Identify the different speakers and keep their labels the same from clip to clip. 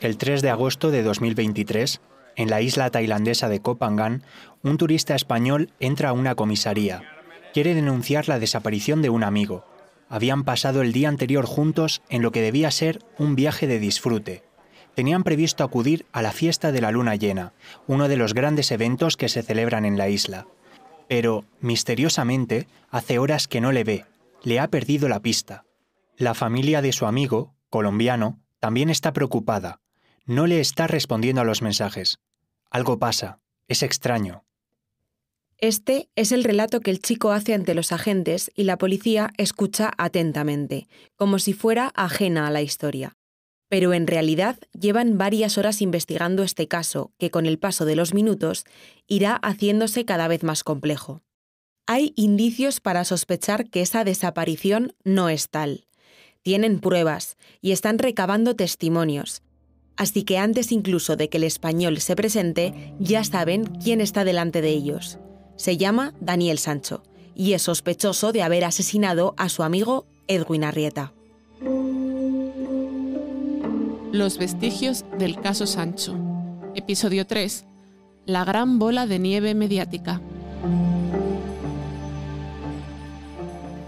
Speaker 1: El 3 de agosto de 2023, en la isla tailandesa de Koh Phangan, un turista español entra a una comisaría. Quiere denunciar la desaparición de un amigo. Habían pasado el día anterior juntos en lo que debía ser un viaje de disfrute. Tenían previsto acudir a la fiesta de la luna llena, uno de los grandes eventos que se celebran en la isla. Pero, misteriosamente, hace horas que no le ve, le ha perdido la pista. La familia de su amigo, colombiano, también está preocupada. No le está respondiendo a los mensajes. Algo pasa. Es extraño.
Speaker 2: Este es el relato que el chico hace ante los agentes y la policía escucha atentamente, como si fuera ajena a la historia. Pero en realidad llevan varias horas investigando este caso, que con el paso de los minutos irá haciéndose cada vez más complejo. Hay indicios para sospechar que esa desaparición no es tal. Tienen pruebas y están recabando testimonios, así que antes incluso de que el español se presente, ya saben quién está delante de ellos. Se llama Daniel Sancho y es sospechoso de haber asesinado a su amigo Edwin Arrieta.
Speaker 3: Los vestigios del caso Sancho. Episodio 3. La gran bola de nieve mediática.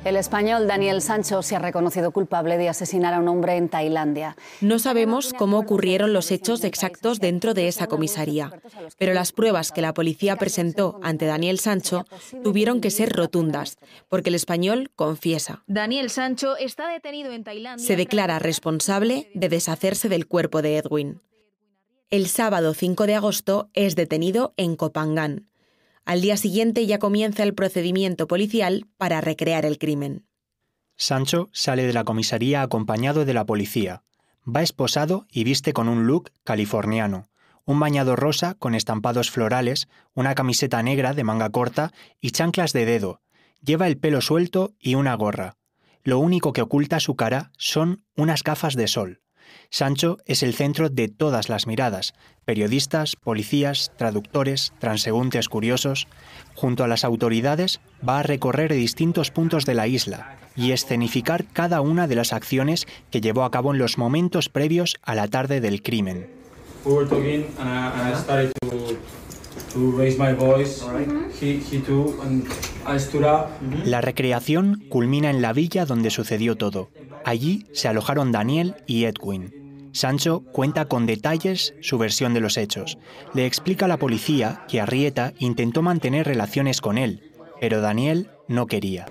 Speaker 3: El español Daniel Sancho se ha reconocido culpable de asesinar a un hombre en Tailandia.
Speaker 2: No sabemos cómo ocurrieron los hechos exactos dentro de esa comisaría, pero las pruebas que la policía presentó ante Daniel Sancho tuvieron que ser rotundas, porque el español confiesa. Daniel Sancho está detenido en Tailandia. Se declara responsable de deshacerse del cuerpo de Edwin. El sábado 5 de agosto es detenido en Copangán al día siguiente ya comienza el procedimiento policial para recrear el crimen.
Speaker 1: Sancho sale de la comisaría acompañado de la policía. Va esposado y viste con un look californiano, un bañado rosa con estampados florales, una camiseta negra de manga corta y chanclas de dedo. Lleva el pelo suelto y una gorra. Lo único que oculta su cara son unas gafas de sol. Sancho es el centro de todas las miradas, periodistas, policías, traductores, transeúntes curiosos. Junto a las autoridades va a recorrer distintos puntos de la isla y escenificar cada una de las acciones que llevó a cabo en los momentos previos a la tarde del crimen.
Speaker 4: Mm-hmm. La
Speaker 1: recreación culmina en la villa donde sucedió todo. Allí se alojaron Daniel y Edwin. Sancho cuenta con detalles su versión de los hechos. Le explica a la policía que Arrieta intentó mantener relaciones con él, pero Daniel no quería.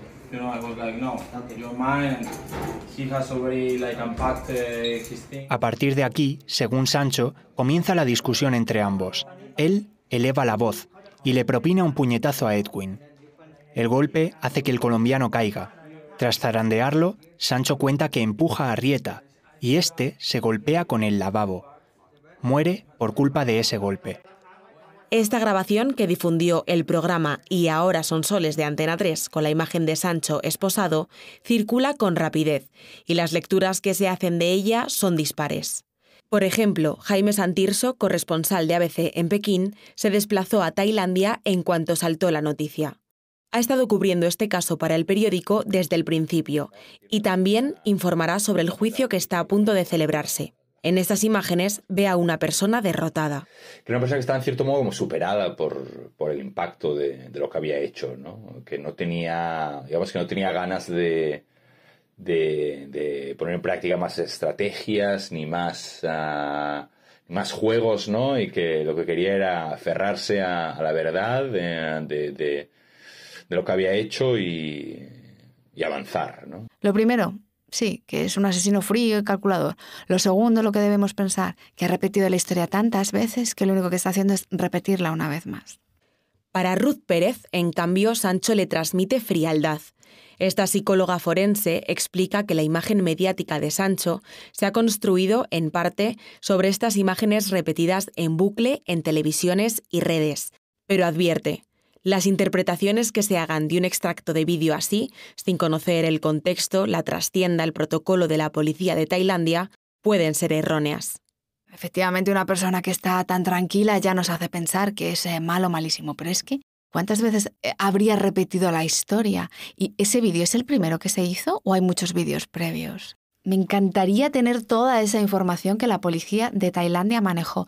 Speaker 1: A partir de aquí, según Sancho, comienza la discusión entre ambos. Él eleva la voz y le propina un puñetazo a Edwin. El golpe hace que el colombiano caiga. Tras zarandearlo, Sancho cuenta que empuja a Rieta y éste se golpea con el lavabo. Muere por culpa de ese golpe.
Speaker 2: Esta grabación que difundió el programa Y ahora son soles de Antena 3 con la imagen de Sancho esposado circula con rapidez y las lecturas que se hacen de ella son dispares. Por ejemplo, Jaime Santirso, corresponsal de ABC en Pekín, se desplazó a Tailandia en cuanto saltó la noticia. Ha estado cubriendo este caso para el periódico desde el principio y también informará sobre el juicio que está a punto de celebrarse. En estas imágenes ve a una persona derrotada.
Speaker 5: una persona que está en cierto modo superada por, el impacto de, lo que había hecho, Que no tenía, digamos que no tenía ganas de, de, poner en práctica más estrategias ni más, ah, más juegos, ¿no? Y que lo que quería era aferrarse a, la verdad eh, de, de, lo que había hecho y, y avanzar, ¿no?
Speaker 3: Lo primero, sí, que es un asesino frío y calculador. Lo segundo, lo que debemos pensar, que ha repetido la historia tantas veces que lo único que está haciendo es repetirla una vez más.
Speaker 2: Para Ruth Pérez, en cambio, Sancho le transmite frialdad. Esta psicóloga forense explica que la imagen mediática de Sancho se ha construido, en parte, sobre estas imágenes repetidas en bucle en televisiones y redes. Pero advierte, las interpretaciones que se hagan de un extracto de vídeo así, sin conocer el contexto, la trastienda, el protocolo de la policía de Tailandia, pueden ser erróneas.
Speaker 3: Efectivamente, una persona que está tan tranquila ya nos hace pensar que es malo, malísimo, pero es que ¿cuántas veces eh, habría repetido la historia? ¿Y ese vídeo es el primero que se hizo o hay muchos vídeos previos? Me encantaría tener toda esa información que la policía de Tailandia manejó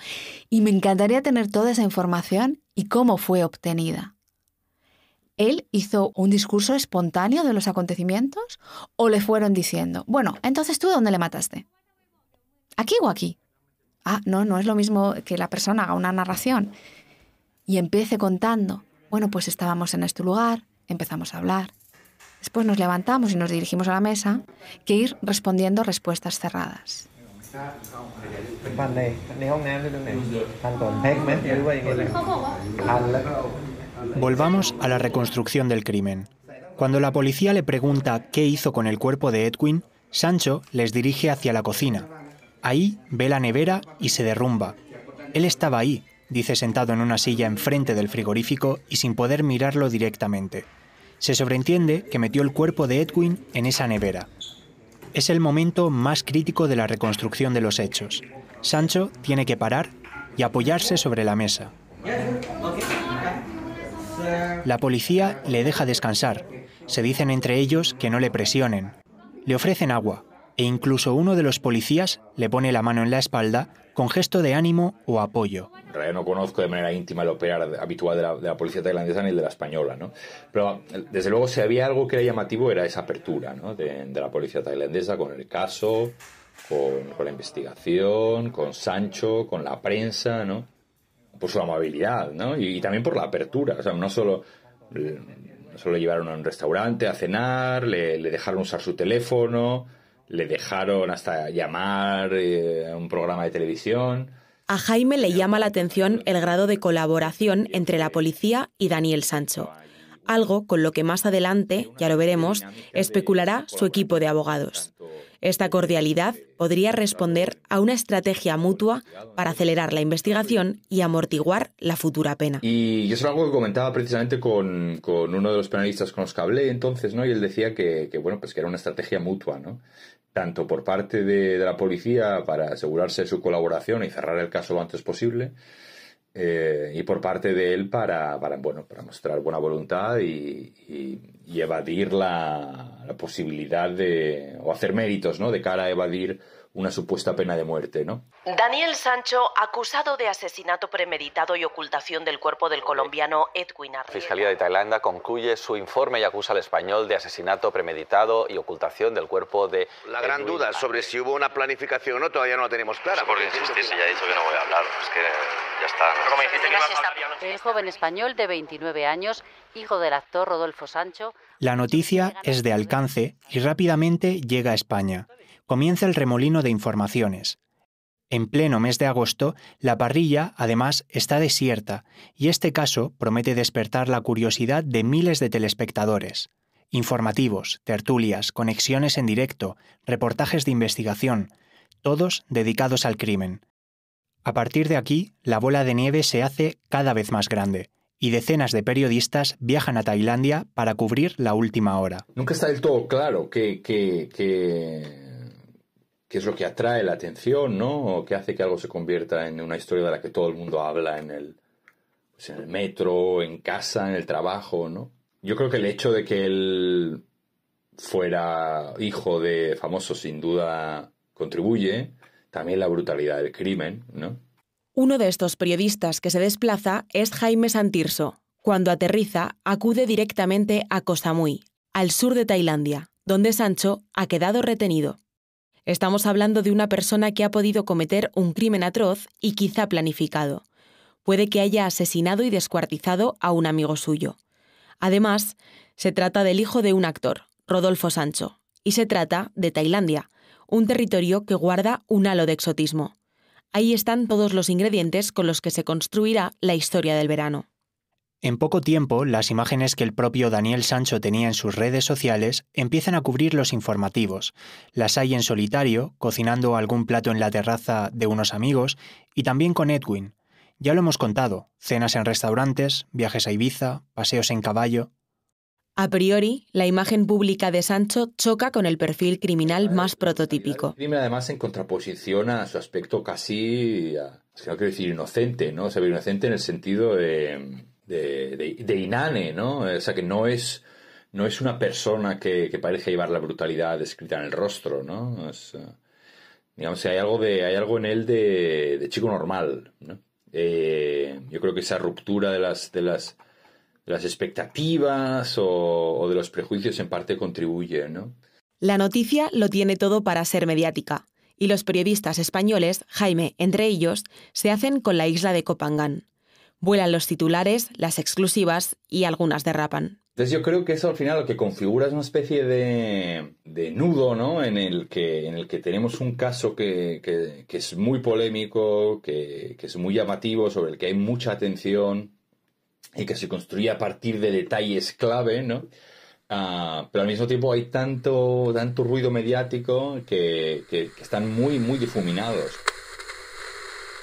Speaker 3: y me encantaría tener toda esa información y cómo fue obtenida. ¿Él hizo un discurso espontáneo de los acontecimientos o le fueron diciendo, bueno, entonces tú dónde le mataste? ¿Aquí o aquí? ah, no, no es lo mismo que la persona haga una narración y empiece contando, bueno, pues estábamos en este lugar, empezamos a hablar. Después nos levantamos y nos dirigimos a la mesa, que ir respondiendo respuestas cerradas.
Speaker 1: Volvamos a la reconstrucción del crimen. Cuando la policía le pregunta qué hizo con el cuerpo de Edwin, Sancho les dirige hacia la cocina, Ahí ve la nevera y se derrumba. Él estaba ahí, dice sentado en una silla enfrente del frigorífico y sin poder mirarlo directamente. Se sobreentiende que metió el cuerpo de Edwin en esa nevera. Es el momento más crítico de la reconstrucción de los hechos. Sancho tiene que parar y apoyarse sobre la mesa. La policía le deja descansar. Se dicen entre ellos que no le presionen. Le ofrecen agua, e incluso uno de los policías le pone la mano en la espalda con gesto de ánimo o apoyo.
Speaker 5: En realidad no conozco de manera íntima el operar habitual de la, policía tailandesa ni el de la española, Pero desde luego si había algo que era llamativo era esa apertura ¿no? de, la policía tailandesa con el caso, con, la investigación, con Sancho, con la prensa, ¿no? Por su amabilidad, ¿no? Y, también por la apertura, no solo... No solo llevaron a un restaurante a cenar, le dejaron usar su teléfono, le dejaron hasta llamar a eh, un programa de televisión.
Speaker 2: A Jaime le llama la atención el grado de colaboración entre la policía y Daniel Sancho, algo con lo que más adelante, ya lo veremos, especulará su equipo de abogados. Esta cordialidad podría responder a una estrategia mutua para acelerar la investigación y amortiguar la
Speaker 5: futura pena. Y eso es algo que comentaba precisamente con, uno de los penalistas con los que hablé entonces, ¿no? Y él decía que, que, bueno, pues que era una estrategia mutua, ¿no? tanto por parte de, de, la policía para asegurarse su colaboración y cerrar el caso lo antes posible, eh, y por parte de él para, para, bueno, para mostrar buena voluntad y, y evadir la, la, posibilidad de, o hacer méritos ¿no? de cara a evadir una supuesta pena de muerte, ¿no?
Speaker 2: Daniel Sancho, acusado de asesinato premeditado y ocultación del cuerpo del colombiano Edwin Arrieta. La
Speaker 5: Fiscalía de Tailandia concluye su informe y acusa al español de asesinato premeditado y ocultación del cuerpo de. La gran duda sobre si hubo una planificación o no todavía no la tenemos clara. Pues porque sé por ya dicho que no voy a hablar. Es pues que ya está.
Speaker 4: El joven español de 29 años, hijo del actor Rodolfo Sancho.
Speaker 1: La noticia es de alcance y rápidamente llega a España comienza el remolino de informaciones. En pleno mes de agosto, la parrilla, además, está desierta, y este caso promete despertar la curiosidad de miles de telespectadores. Informativos, tertulias, conexiones en directo, reportajes de investigación, todos dedicados al crimen. A partir de aquí, la bola de nieve se hace cada vez más grande, y decenas de periodistas viajan a Tailandia para cubrir la última hora.
Speaker 5: Nunca está del todo claro que, que, que qué es lo que atrae la atención, ¿no? O qué hace que algo se convierta en una historia de la que todo el mundo habla en el, pues, en el metro, en casa, en el trabajo, ¿no? Yo creo que el hecho de que él fuera hijo de famosos sin duda contribuye, también la brutalidad del crimen, ¿no?
Speaker 2: Uno de estos periodistas que se desplaza es Jaime Santirso. Cuando aterriza, acude directamente a Koh al sur de Tailandia, donde Sancho ha quedado retenido. Estamos hablando de una persona que ha podido cometer un crimen atroz y quizá planificado. Puede que haya asesinado y descuartizado a un amigo suyo. Además, se trata del hijo de un actor, Rodolfo Sancho, y se trata de Tailandia, un territorio que guarda un halo de exotismo. Ahí están todos los ingredientes con los que se construirá la historia del verano.
Speaker 1: En poco tiempo, las imágenes que el propio Daniel Sancho tenía en sus redes sociales empiezan a cubrir los informativos. Las hay en solitario, cocinando algún plato en la terraza de unos amigos, y también con Edwin. Ya lo hemos contado, cenas en restaurantes, viajes a Ibiza, paseos en caballo.
Speaker 2: A priori, la imagen pública de Sancho choca con el perfil criminal más prototípico.
Speaker 5: además en contraposición a su aspecto casi, no quiero decir inocente, ¿no? inocente en el sentido de de, Inane, ¿no? O sea, que no es, no es una persona que, que parece llevar la brutalidad escrita en el rostro, ¿no? digamos, hay algo, de, hay algo en él de, de chico normal, ¿no? Eh, yo creo que esa ruptura de las, de las, las expectativas o, o, de los prejuicios en parte contribuye, ¿no?
Speaker 2: La noticia lo tiene todo para ser mediática, y los periodistas españoles, Jaime, entre ellos, se hacen con la isla de Copangán vuelan los titulares, las exclusivas y algunas derrapan.
Speaker 5: Entonces yo creo que eso al final lo que configura es una especie de, nudo, ¿no? En el, que, en el que tenemos un caso que, es muy polémico, que, es muy llamativo, sobre el que hay mucha atención y que se construye a partir de detalles clave, ¿no? Ah, pero al mismo tiempo hay tanto, tanto ruido mediático que, que están muy, muy difuminados.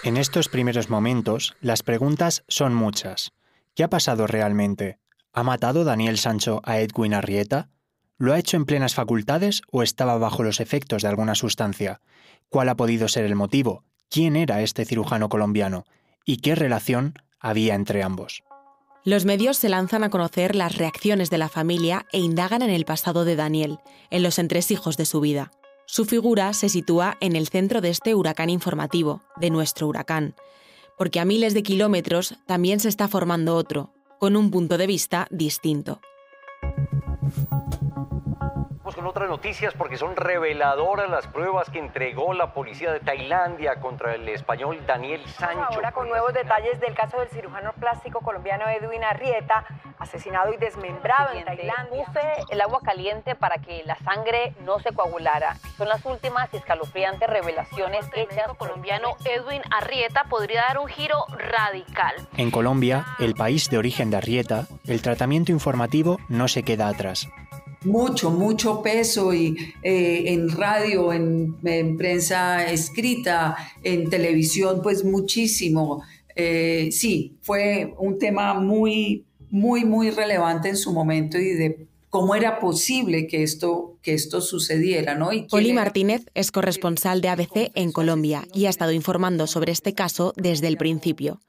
Speaker 1: En estos primeros momentos, las preguntas son muchas. ¿Qué ha pasado realmente? ¿Ha matado Daniel Sancho a Edwin Arrieta? ¿Lo ha hecho en plenas facultades o estaba bajo los efectos de alguna sustancia? ¿Cuál ha podido ser el motivo? ¿Quién era este cirujano colombiano? ¿Y qué relación había entre ambos?
Speaker 2: Los medios se lanzan a conocer las reacciones de la familia e indagan en el pasado de Daniel, en los entresijos de su vida. Su figura se sitúa en el centro de este huracán informativo, de nuestro huracán, porque a miles de kilómetros también se está formando otro, con un punto de vista distinto
Speaker 1: otras noticias porque son reveladoras las pruebas que entregó la policía de Tailandia contra el español Daniel Sancho. Ahora
Speaker 4: con nuevos detalles del caso del cirujano
Speaker 2: plástico colombiano Edwin Arrieta, asesinado y desmembrado en Tailandia. el agua caliente para que la sangre no se coagulara. Son las últimas y escalofriantes revelaciones
Speaker 3: el hechas. colombiano Edwin Arrieta podría dar un giro radical.
Speaker 1: En Colombia, el país de origen de Arrieta, el tratamiento informativo no se queda atrás
Speaker 4: mucho, mucho peso y eh, en radio, en, prensa escrita, en televisión, pues muchísimo. Eh, sí, fue un tema muy, muy, muy relevante en su momento y de cómo era posible que esto, que esto sucediera. ¿no? Martínez es corresponsal de ABC
Speaker 2: en Colombia y ha estado informando sobre este caso desde el principio.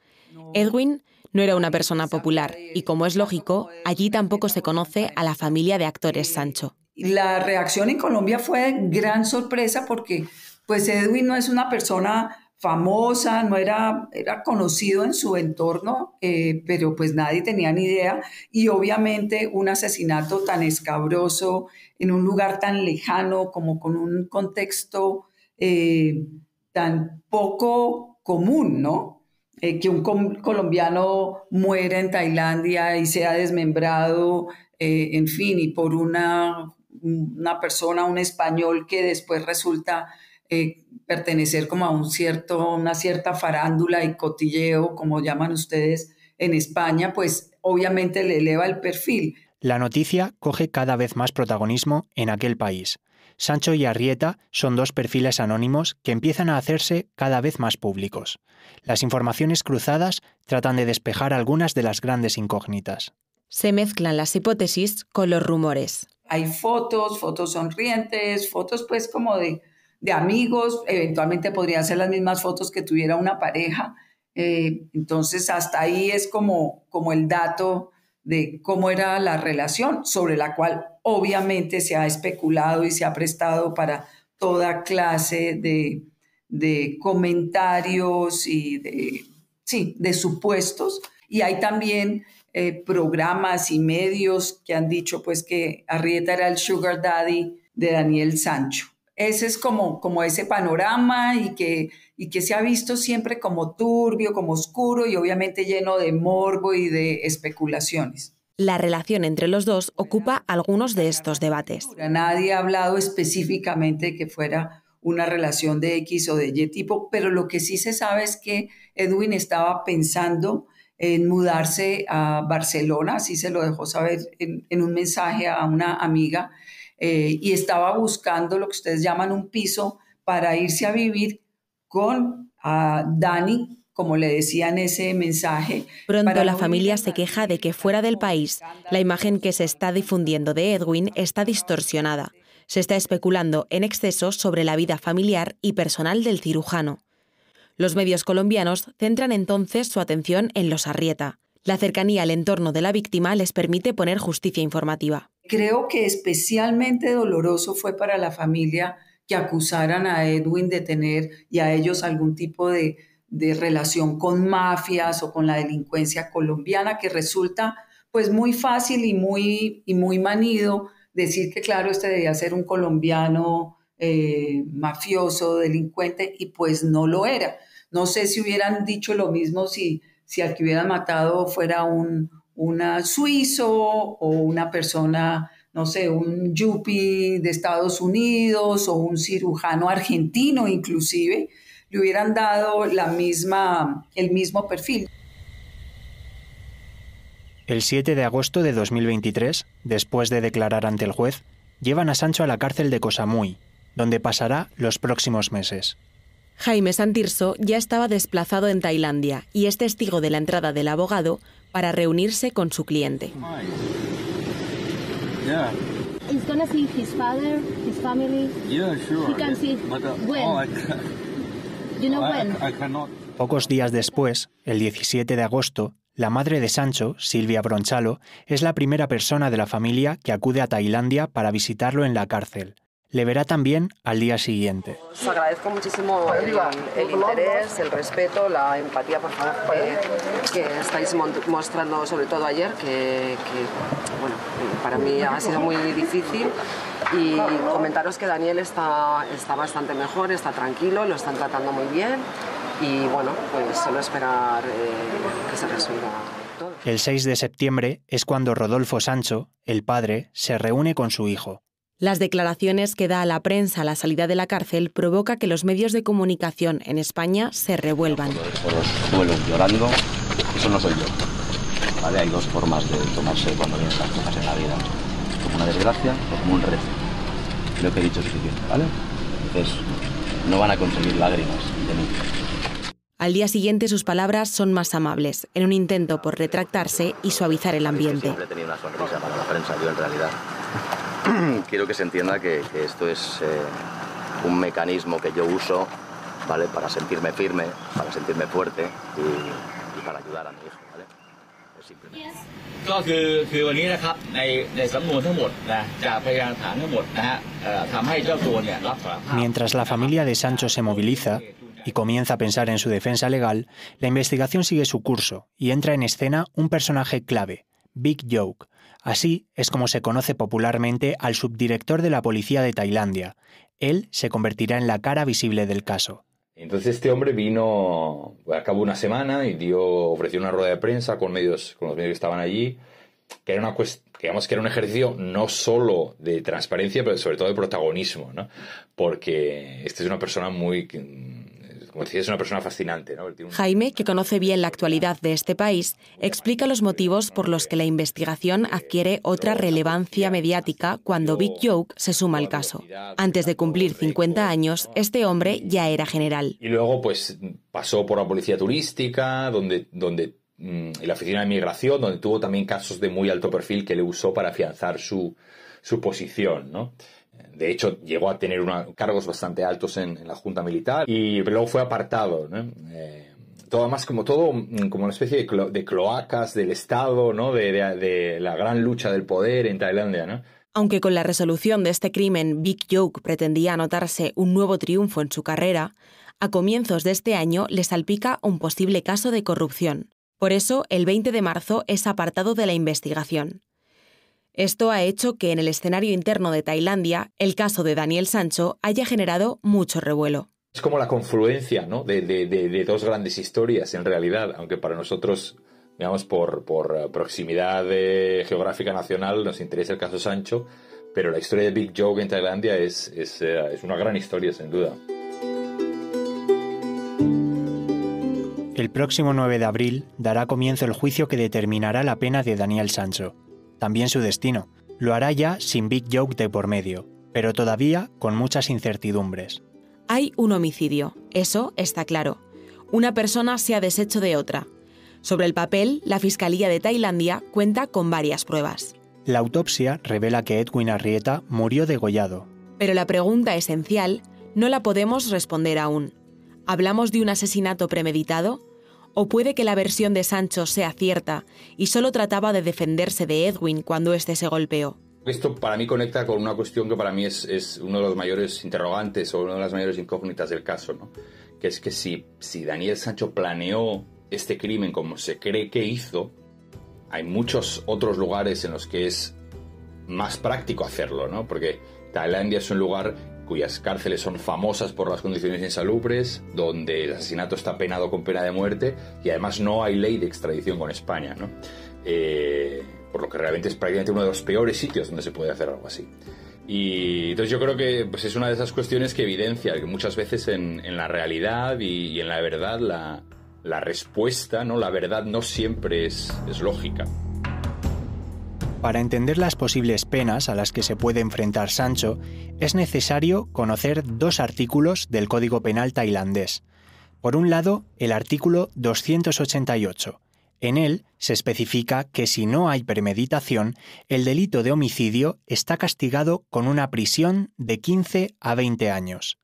Speaker 2: Edwin no era una persona popular y, como es lógico, allí tampoco se conoce a la familia de actores Sancho.
Speaker 4: La reacción en Colombia fue gran sorpresa porque pues Edwin no es una persona famosa, no era, era conocido en su entorno, eh, pero pues nadie tenía ni idea. Y obviamente un asesinato tan escabroso en un lugar tan lejano, como con un contexto eh, tan poco común, ¿no? Eh, que un colombiano muera en Tailandia y sea desmembrado, eh, en fin, y por una, una, persona, un español que después resulta eh, pertenecer como a un cierto, una cierta farándula y cotilleo, como llaman ustedes en España, pues obviamente le eleva el perfil.
Speaker 1: La noticia coge cada vez más protagonismo en aquel país. Sancho y Arrieta son dos perfiles anónimos que empiezan a hacerse cada vez más públicos. Las informaciones cruzadas tratan de despejar
Speaker 4: algunas de las grandes incógnitas. Se
Speaker 2: mezclan las hipótesis con los rumores.
Speaker 4: Hay fotos, fotos sonrientes, fotos pues como de, amigos, eventualmente podrían ser las mismas fotos que tuviera una pareja. Eh, entonces hasta ahí es como, como el dato de cómo era la relación, sobre la cual obviamente se ha especulado y se ha prestado para toda clase de, comentarios y de, sí, de supuestos. Y hay también eh, programas y medios que han dicho pues que Arrieta era el sugar daddy de Daniel Sancho. Ese es como, como ese panorama y que y que se ha visto siempre como turbio, como oscuro y obviamente lleno de morbo y de especulaciones. La relación entre los dos ocupa algunos de estos debates. Nadie ha hablado específicamente que fuera una relación de X o de Y tipo, pero lo que sí se sabe es que Edwin estaba pensando en mudarse a Barcelona, así se lo dejó saber en, un mensaje a una amiga, eh, y estaba buscando lo que ustedes llaman un piso para irse a vivir con a Dani, como le decían ese mensaje. Pronto la familia
Speaker 2: se queja de que fuera del país la imagen que se está difundiendo de Edwin está distorsionada. Se está especulando en exceso sobre la vida familiar y personal del cirujano. Los medios colombianos centran entonces su atención en los Arrieta. La cercanía al entorno de la víctima les permite poner justicia informativa.
Speaker 4: Creo que especialmente doloroso fue para la familia que acusaran a Edwin de tener y a ellos algún tipo de, de relación con mafias o con la delincuencia colombiana, que resulta pues muy fácil y muy, y muy manido decir que claro, este debía ser un colombiano eh, mafioso, delincuente, y pues no lo era. No sé si hubieran dicho lo mismo si, si al que hubieran matado fuera un una suizo o una persona no sé, un yuppie de Estados Unidos o un cirujano argentino inclusive, le hubieran dado la misma, el mismo perfil.
Speaker 1: El 7 de agosto de 2023, después de declarar ante el juez, llevan a Sancho a la cárcel de Cosamuy, donde pasará los próximos meses.
Speaker 2: Jaime Santirso ya estaba desplazado en Tailandia y es testigo de la entrada del abogado para reunirse con su cliente.
Speaker 4: Yeah.
Speaker 3: He's see his father, his family.
Speaker 5: Yeah,
Speaker 2: sure. He can
Speaker 3: see But,
Speaker 1: Pocos días después, el 17 de agosto, la madre de Sancho, Silvia Bronchalo, es la primera persona de la familia que acude a Tailandia para visitarlo en la cárcel. Le verá también al día siguiente.
Speaker 4: el, respeto, la empatía, por eh, que estáis mostrando, sobre todo ayer, que, bueno, para mí ha sido muy difícil. Y comentaros que Daniel está, está bastante mejor, está tranquilo, lo están tratando muy bien. Y bueno, pues solo esperar eh, que se resuelva.
Speaker 1: todo. El 6 de septiembre es cuando Rodolfo Sancho, el padre, se reúne con su
Speaker 2: hijo. Las declaraciones que da a la prensa a la salida de la cárcel provoca que los medios de comunicación en España se revuelvan.
Speaker 5: Por los suelos llorando, eso no soy yo. ¿Vale? Hay dos formas de tomarse cuando vienen las cosas en la vida. Como una desgracia o como un rezo. Creo que he dicho suficiente, ¿vale? Entonces, no van a conseguir lágrimas de mí.
Speaker 2: Al día siguiente sus palabras son más amables, en un intento por retractarse y suavizar el ambiente.
Speaker 5: siempre una sonrisa para la prensa, yo en realidad. Quiero que se entienda que, esto es eh, un mecanismo que yo uso ¿vale? para sentirme firme, para sentirme fuerte y, para ayudar a
Speaker 1: Mientras la familia de Sancho se moviliza y comienza a pensar en su defensa legal, la investigación sigue su curso y entra en escena un personaje clave, Big Joke. Así es como se conoce popularmente al subdirector de la policía de Tailandia. Él se convertirá en la cara visible del caso.
Speaker 5: Entonces este hombre vino, a cabo una semana y dio, ofreció una rueda de prensa con medios, con los medios que estaban allí, que era una digamos que era un ejercicio no solo de transparencia, pero sobre todo de protagonismo, ¿no? Porque este es una persona muy como es una persona fascinante.
Speaker 2: Jaime, que conoce bien la actualidad de este país, explica los motivos por los que la investigación adquiere otra relevancia mediática cuando Big Joke se suma al caso. Antes de cumplir 50 años, este hombre ya era general.
Speaker 5: Y luego, pues, pasó por la policía turística, donde, mm, la oficina de migración, donde tuvo también casos de muy alto perfil que le usó para afianzar su, su posición, ¿no? De hecho, llegó a tener cargos bastante altos en, la Junta Militar y luego fue apartado. Eh, todo más como todo mm, como una especie de, cloacas del Estado, ¿no? De, la gran lucha del poder en Tailandia,
Speaker 2: Aunque con la resolución de este crimen Big Joke pretendía anotarse un nuevo triunfo en su carrera, a comienzos de este año le salpica un posible caso de corrupción. Por eso, el 20 de marzo es apartado de la investigación. Esto ha hecho que en el escenario interno de Tailandia el caso de Daniel Sancho haya generado mucho revuelo.
Speaker 5: Es como la confluencia de, dos grandes historias, en realidad, aunque para nosotros, digamos, por, eh, proximidad eh, geográfica nacional nos interesa el caso Sancho, pero la historia de Big Joe en Tailandia es eh, una gran historia, sin duda.
Speaker 1: El próximo 9 de abril dará comienzo el juicio que determinará la pena de Daniel Sancho también su destino. Lo hará ya sin Big Joke de por medio, pero todavía con muchas incertidumbres.
Speaker 2: Hay un homicidio, eso está claro. Una persona se ha deshecho de otra. Sobre el papel, la Fiscalía de Tailandia cuenta con varias pruebas.
Speaker 1: La autopsia revela que Edwin Arrieta murió degollado.
Speaker 2: Pero la pregunta esencial no la podemos responder aún. ¿Hablamos de un asesinato premeditado? O puede que la versión de Sancho sea cierta y solo trataba de defenderse de Edwin cuando éste se golpeó.
Speaker 5: Esto para mí conecta con una cuestión que para mí es, uno de los mayores interrogantes o una de las mayores incógnitas del caso, ¿no? que es que si, si Daniel Sancho planeó este crimen como se cree que hizo, hay muchos otros lugares en los que es más práctico hacerlo, ¿no? Porque Tailandia es un lugar cuyas cárceles son famosas por las condiciones insalubres, donde el asesinato está penado con pena de muerte y además no hay ley de extradición con España, ¿no? Eh, por lo que realmente es prácticamente uno de los peores sitios donde se puede hacer algo así. Y entonces yo creo que pues, es una de esas cuestiones que evidencia que muchas veces en, la realidad y, en la verdad la, respuesta, ¿no? La verdad no siempre es lógica.
Speaker 1: Para entender las posibles penas a las que se puede enfrentar Sancho, es necesario conocer dos artículos del Código Penal tailandés. Por un lado, el artículo 288. En él se especifica que si no hay premeditación, el delito de homicidio está castigado con una prisión de 15 a 20 años.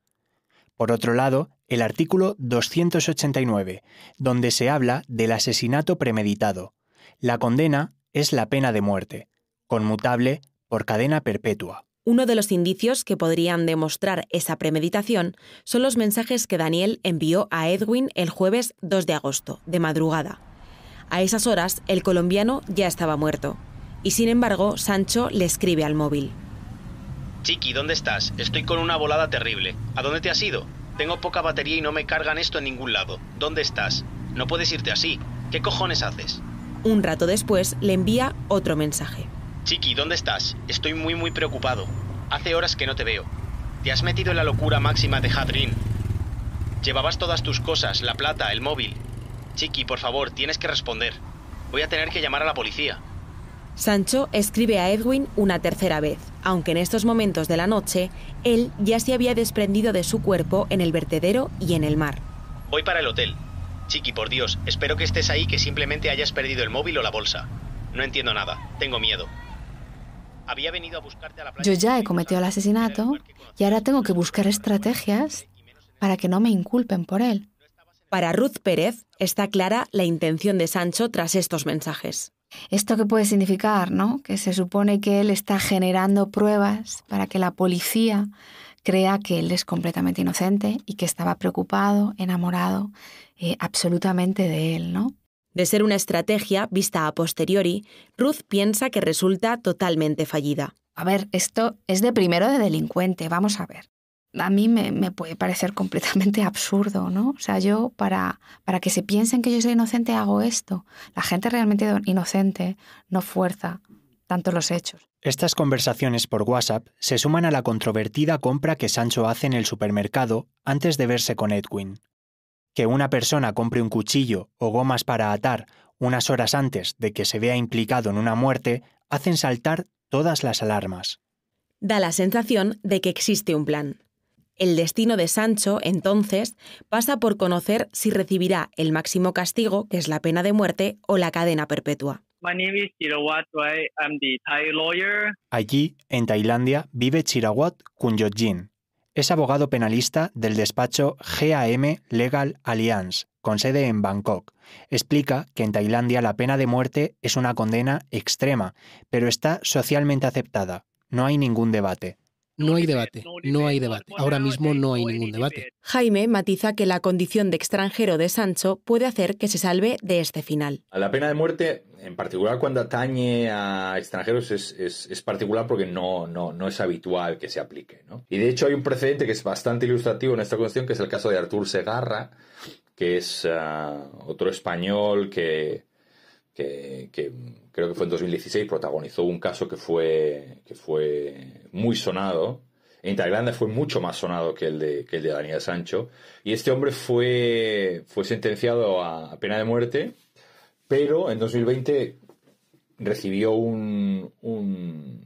Speaker 1: Por otro lado, el artículo 289, donde se habla del asesinato premeditado. La condena es la pena de muerte, conmutable por cadena perpetua.
Speaker 2: Uno de los indicios que podrían demostrar esa premeditación son los mensajes que Daniel envió a Edwin el jueves 2 de agosto, de madrugada. A esas horas, el colombiano ya estaba muerto. Y sin embargo, Sancho le escribe al móvil.
Speaker 6: Chiqui, ¿dónde estás? Estoy con una volada terrible. ¿A dónde te has ido? Tengo poca batería y no me cargan esto en ningún lado. ¿Dónde estás? No puedes irte así. ¿Qué cojones haces?
Speaker 2: Un rato después le envía otro mensaje.
Speaker 6: Chiqui, ¿dónde estás? Estoy muy muy preocupado. Hace horas que no te veo. Te has metido en la locura máxima de Hadrin. Llevabas todas tus cosas, la plata, el móvil. Chiqui, por favor, tienes que responder. Voy a tener que llamar a la policía.
Speaker 2: Sancho escribe a Edwin una tercera vez, aunque en estos momentos de la noche él ya se había desprendido de su cuerpo en el vertedero y en el
Speaker 3: mar.
Speaker 6: Voy para el hotel. Chiqui, por Dios, espero que estés ahí que simplemente hayas perdido el móvil o la bolsa. No entiendo nada, tengo miedo venido a
Speaker 3: Yo ya he cometido el asesinato y ahora tengo que buscar estrategias para que no me inculpen por él.
Speaker 2: Para Ruth Pérez está clara la intención de Sancho tras estos
Speaker 3: mensajes. Esto qué puede significar, ¿no? Que se supone que él está generando pruebas para que la policía crea que él es completamente inocente y que estaba preocupado, enamorado eh, absolutamente de él, ¿no?
Speaker 2: De ser una estrategia vista a posteriori, Ruth piensa que resulta totalmente fallida. A ver, esto
Speaker 3: es de primero de delincuente, vamos a ver. A mí me, puede parecer completamente absurdo, ¿no? O sea, yo para, para que se piensen que yo soy inocente hago esto. La gente realmente inocente no fuerza tanto los hechos.
Speaker 1: Estas conversaciones por WhatsApp se suman a la controvertida compra que Sancho hace en el supermercado antes de verse con Edwin una persona compre un cuchillo o gomas para atar unas horas antes de que se vea implicado en una muerte hacen saltar todas las alarmas.
Speaker 2: Da la sensación de que existe un plan. El destino de Sancho, entonces, pasa por conocer si recibirá el máximo castigo, que es la pena de muerte o la cadena perpetua. Allí, en Tailandia,
Speaker 1: vive Chirawat Kunyojin, es abogado penalista del despacho GAM Legal Alliance, con sede en Bangkok. Explica que en Tailandia la pena de muerte es una condena extrema, pero está socialmente aceptada. No hay ningún
Speaker 6: debate. No hay debate, no hay debate. Ahora mismo no hay ningún debate.
Speaker 2: Jaime matiza que la condición de extranjero de Sancho puede hacer que se salve de este final.
Speaker 5: La pena de muerte, en particular cuando atañe a extranjeros, es, particular porque no, no, no es habitual que se aplique. Y de hecho hay un precedente que es bastante ilustrativo en esta cuestión, que es el caso de Artur Segarra, que es ah, otro español que que, creo que fue en 2016, protagonizó un caso que fue, que fue muy sonado. En Tailandia fue mucho más sonado que el de, de Daniel Sancho. Y este hombre fue, fue sentenciado a pena de muerte, pero en 2020 recibió un,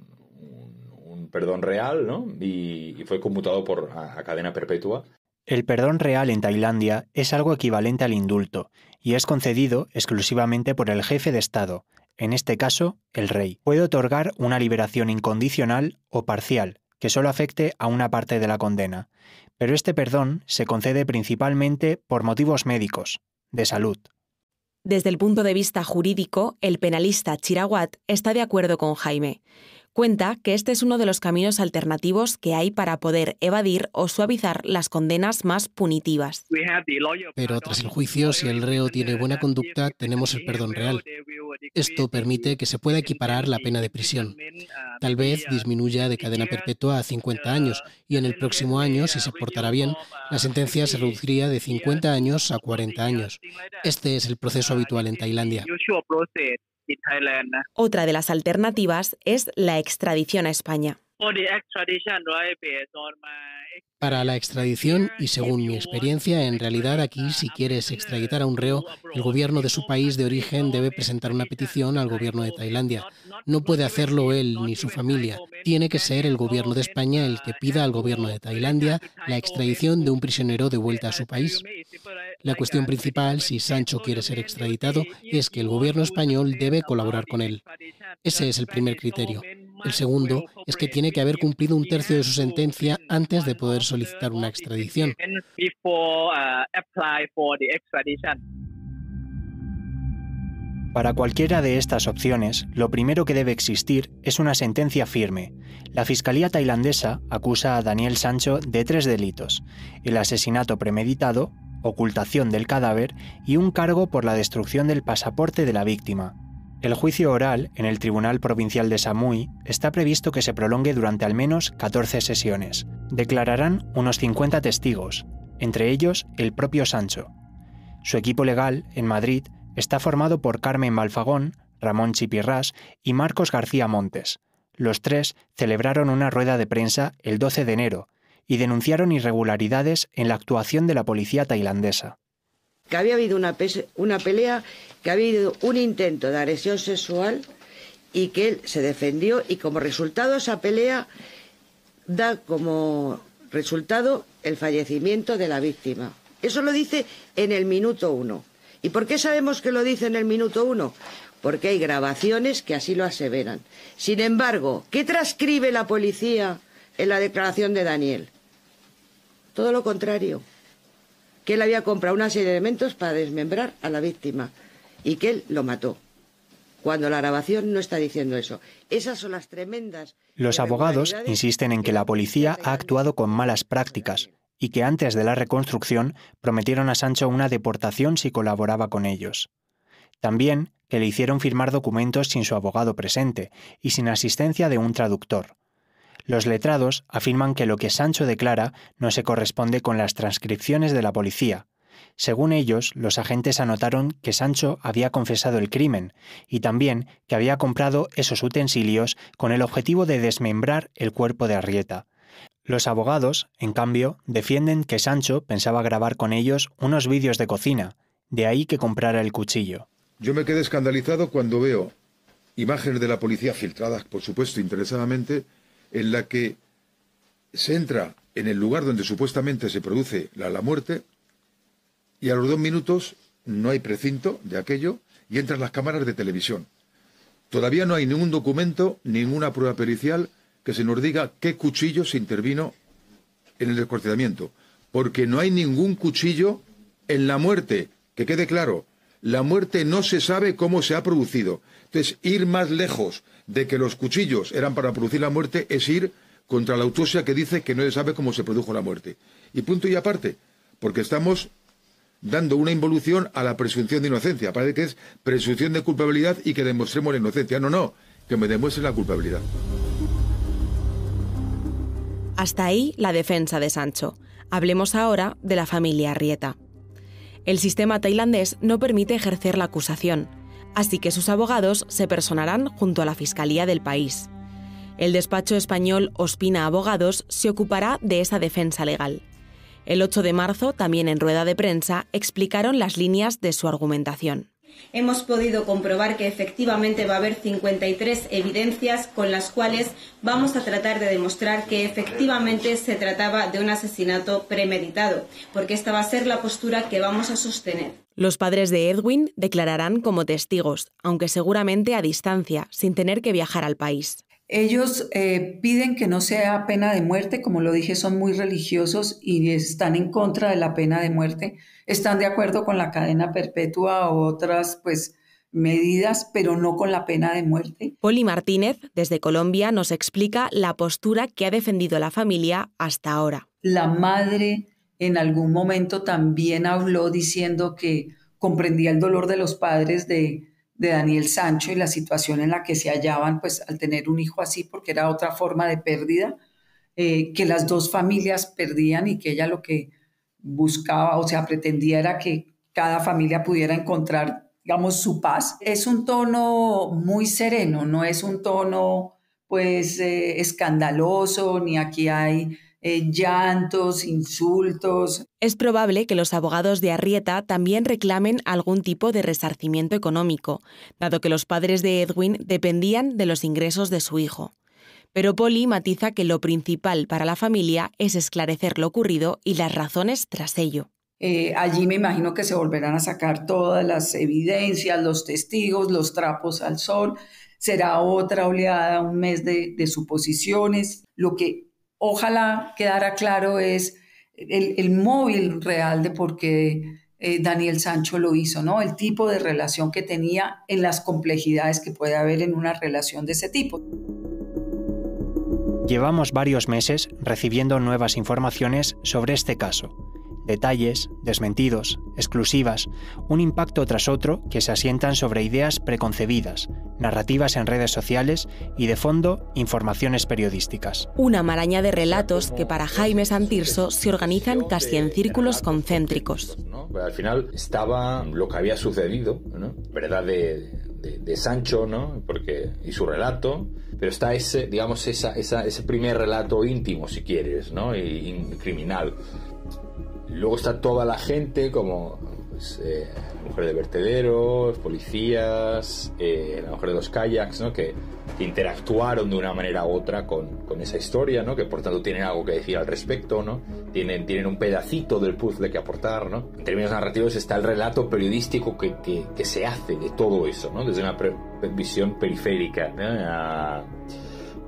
Speaker 5: perdón real y, fue conmutado por, a cadena perpetua.
Speaker 1: El perdón real en Tailandia es algo equivalente al indulto y es concedido exclusivamente por el jefe de Estado, en este caso, el rey. Puede otorgar una liberación incondicional o parcial, que solo afecte a una parte de la condena, pero este perdón se concede principalmente por motivos médicos, de salud.
Speaker 2: Desde el punto de vista jurídico, el penalista Chirawat está de acuerdo con Jaime cuenta que este es uno de los caminos alternativos que hay para poder evadir o suavizar las condenas más punitivas.
Speaker 6: Pero tras el juicio, si el reo tiene buena conducta, tenemos el perdón real. Esto permite que se pueda equiparar la pena de prisión. Uh, Tal vez disminuya de cadena perpetua a 50 uh, años y en el próximo año, si se portará bien, uh, la sentencia se reduciría de
Speaker 2: 50 años a 40 años. Este es el proceso habitual en Tailandia. Otra de las alternativas es la extradición a España. Para la extradición, y según mi experiencia, en
Speaker 6: realidad aquí, si quieres extraditar a un reo, el gobierno de su país de origen debe presentar una petición al gobierno de Tailandia. No puede hacerlo él ni su familia. Tiene que ser el gobierno de España el que pida al gobierno de Tailandia la extradición de un prisionero de vuelta a su país. La cuestión principal, si Sancho quiere ser extraditado, es que el gobierno español debe colaborar con él. Ese es el primer criterio. El segundo es que tiene que haber cumplido un tercio de su sentencia antes de poder solicitar una extradición. Para cualquiera
Speaker 1: de estas opciones, lo primero que debe existir es una sentencia firme. La Fiscalía tailandesa acusa a Daniel Sancho de tres delitos, el asesinato premeditado, ocultación del cadáver y un cargo por la destrucción del pasaporte de la víctima. El juicio oral en el Tribunal Provincial de Samui está previsto que se prolongue durante al menos 14 sesiones. Declararán unos 50 testigos, entre ellos el propio Sancho. Su equipo legal, en Madrid, está formado por Carmen Balfagón, Ramón Chipirrás y Marcos García Montes. Los tres celebraron una rueda de prensa el 12 de enero y denunciaron irregularidades en la actuación de la policía tailandesa.
Speaker 2: Que había habido una pelea que ha habido un intento de agresión sexual y que él se defendió y como resultado esa pelea da como resultado el fallecimiento de la víctima. Eso lo dice en el minuto uno. ¿Y por qué sabemos que lo dice en el minuto uno? Porque hay grabaciones que así lo aseveran. Sin embargo, ¿qué transcribe la policía en la declaración de Daniel? Todo lo contrario, que él había comprado una serie de elementos para desmembrar a la víctima y que él lo mató. Cuando la grabación no está diciendo eso. Esas son las tremendas.
Speaker 1: Los abogados insisten en que la policía ha actuado con malas prácticas y que antes de la reconstrucción prometieron a Sancho una deportación si colaboraba con ellos. También que le hicieron firmar documentos sin su abogado presente y sin asistencia de un traductor. Los letrados afirman que lo que Sancho declara no se corresponde con las transcripciones de la policía, según ellos, los agentes anotaron que Sancho había confesado el crimen y también que había comprado esos utensilios con el objetivo de desmembrar el cuerpo de Arrieta. Los abogados, en cambio, defienden que Sancho pensaba grabar con ellos unos vídeos de cocina, de ahí que comprara el cuchillo.
Speaker 5: Yo me quedé escandalizado cuando veo imágenes de la policía filtradas, por supuesto, interesadamente, en la que se entra en el lugar donde supuestamente se produce la, la muerte y a los dos minutos no hay precinto de aquello y entran las cámaras de televisión. Todavía no hay ningún documento, ninguna prueba pericial que se nos diga qué cuchillo se intervino en el descuartizamiento, porque no hay ningún cuchillo en la muerte, que quede claro, la muerte no se sabe cómo se ha producido. Entonces, ir más lejos de que los cuchillos eran para producir la muerte es ir contra la autopsia que dice que no se sabe cómo se produjo la muerte. Y punto y aparte, porque estamos dando una involución a la presunción de inocencia. Parece que es presunción de culpabilidad y que demostremos la inocencia. No, no, que me demuestren la culpabilidad.
Speaker 2: Hasta ahí la defensa de Sancho. Hablemos ahora de la familia Rieta. El sistema tailandés no permite ejercer la acusación, así que sus abogados se personarán junto a la Fiscalía del país. El despacho español Ospina Abogados se ocupará de esa defensa legal. El 8 de marzo, también en rueda de prensa, explicaron las líneas de su argumentación. Hemos podido comprobar que efectivamente va a haber 53 evidencias con las cuales vamos a tratar de demostrar que efectivamente se trataba de un asesinato premeditado, porque esta va a ser la
Speaker 4: postura que vamos a sostener.
Speaker 2: Los padres de Edwin declararán como testigos, aunque seguramente
Speaker 4: a distancia, sin tener que viajar al país. Ellos eh, piden que no sea pena de muerte, como lo dije, son muy religiosos y están en contra de la pena de muerte. Están de acuerdo con la cadena perpetua o otras, pues, medidas, pero no con la pena de muerte.
Speaker 2: Poli Martínez, desde Colombia, nos explica la postura que ha
Speaker 4: defendido la familia hasta ahora. La madre en algún momento también habló diciendo que comprendía el dolor de los padres de de Daniel Sancho y la situación en la que se hallaban, pues al tener un hijo así, porque era otra forma de pérdida, eh, que las dos familias perdían y que ella lo que buscaba, o sea, pretendía era que cada familia pudiera encontrar, digamos, su paz. Es un tono muy sereno, no es un tono, pues, eh, escandaloso, ni aquí hay eh, llantos, insultos. Es probable que los abogados
Speaker 2: de Arrieta también reclamen algún tipo de resarcimiento económico, dado que los padres de Edwin dependían de los ingresos de su hijo. Pero Polly matiza que lo principal para la familia es esclarecer lo ocurrido y las razones tras ello.
Speaker 4: Eh, allí me imagino que se volverán a sacar todas las evidencias, los testigos, los trapos al sol. Será otra oleada, un mes de, de suposiciones. Lo que ojalá quedara claro es el, móvil real de por qué eh, Daniel Sancho lo hizo, ¿no? El tipo de relación que tenía en las complejidades que puede haber en una relación de ese tipo.
Speaker 1: Llevamos varios meses recibiendo nuevas informaciones sobre este caso detalles, desmentidos, exclusivas, un impacto tras otro que se asientan sobre ideas preconcebidas, narrativas en redes sociales y de fondo informaciones periodísticas.
Speaker 2: Una maraña de relatos que para Jaime Santirso se organizan casi en círculos concéntricos.
Speaker 5: ¿No? al final estaba lo que había sucedido, verdad de, de, Sancho, ¿no? Porque, y su relato, pero está ese, digamos, esa, ese primer relato íntimo, si quieres, ¿no? y criminal Luego está toda la gente como pues, eh, mujer de vertederos, policías, eh, la mujer de los kayaks, ¿no? que, interactuaron de una manera u otra con, con, esa historia, ¿no? que por tanto tienen algo que decir al respecto, ¿no? tienen, tienen un pedacito del puzzle que aportar. ¿no? En términos narrativos está el relato periodístico que, que, se hace de todo eso, ¿no? desde una visión periférica. A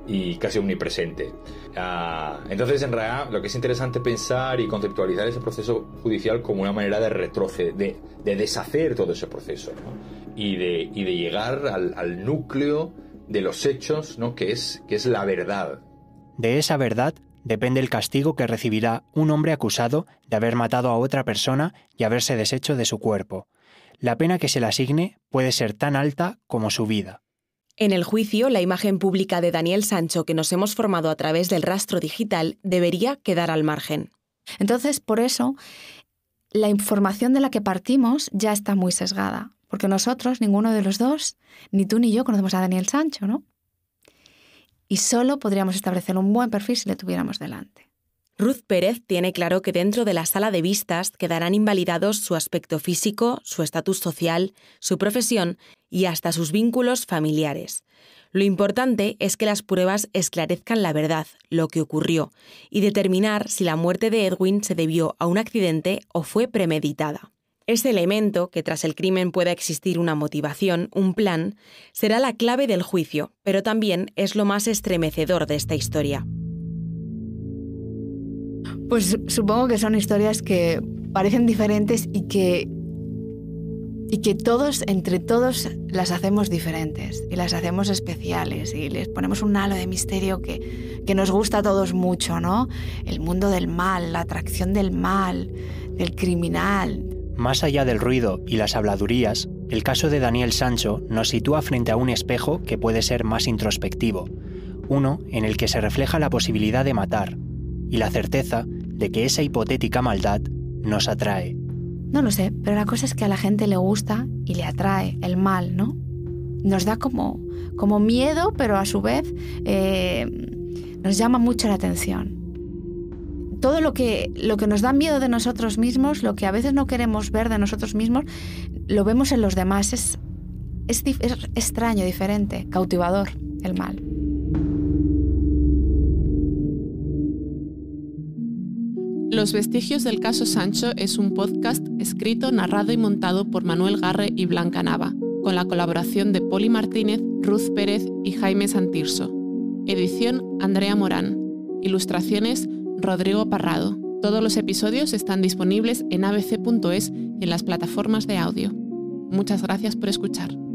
Speaker 5: y casi omnipresente. Ah, entonces, en realidad, lo que es interesante pensar y conceptualizar ese proceso judicial como una manera de retroceder, de, deshacer todo ese proceso y, de, llegar al, al, núcleo de los hechos, ¿no? que, es, que es la verdad. De esa
Speaker 1: verdad depende el castigo que recibirá un hombre acusado de haber matado a otra persona y haberse deshecho de su cuerpo. La pena que se le asigne puede ser tan alta como su vida.
Speaker 2: En el juicio, la imagen pública de Daniel Sancho que nos hemos formado a través del rastro
Speaker 3: digital debería quedar al margen. Entonces, por eso, la información de la que partimos ya está muy sesgada, porque nosotros, ninguno de los dos, ni tú ni yo conocemos a Daniel Sancho, ¿no? Y solo podríamos establecer un buen perfil si le tuviéramos delante.
Speaker 2: Ruth Pérez tiene claro que dentro de la sala de vistas quedarán invalidados su aspecto físico, su estatus social, su profesión y hasta sus vínculos familiares. Lo importante es que las pruebas esclarezcan la verdad, lo que ocurrió, y determinar si la muerte de Edwin se debió a un accidente o fue premeditada. Ese elemento, que tras el crimen pueda existir una motivación, un plan, será la clave del juicio, pero también es lo más estremecedor de esta historia.
Speaker 3: Pues supongo que son historias que parecen diferentes y que, y que todos, entre todos, las hacemos diferentes y las hacemos especiales y les ponemos un halo de misterio que, que nos gusta a todos mucho, ¿no? El mundo del mal, la atracción del mal, del criminal.
Speaker 1: Más allá del ruido y las habladurías, el caso de Daniel Sancho nos sitúa frente a un espejo que puede ser más introspectivo, uno en el que se refleja la posibilidad de matar y la certeza de que esa hipotética maldad nos atrae.
Speaker 3: No lo sé, pero la cosa es que a la gente le gusta y le atrae el mal, ¿no? Nos da como, como miedo, pero a su vez eh, nos llama mucho la atención. Todo lo que, lo que nos da miedo de nosotros mismos, lo que a veces no queremos ver de nosotros mismos, lo vemos en los demás. es extraño, diferente, cautivador el mal. Los vestigios del caso Sancho es un podcast escrito, narrado y montado por Manuel Garre y Blanca Nava, con la colaboración de Poli Martínez, Ruth Pérez y Jaime Santirso. Edición Andrea Morán. Ilustraciones Rodrigo Parrado. Todos los episodios están disponibles en abc.es y en las plataformas de audio. Muchas gracias por escuchar.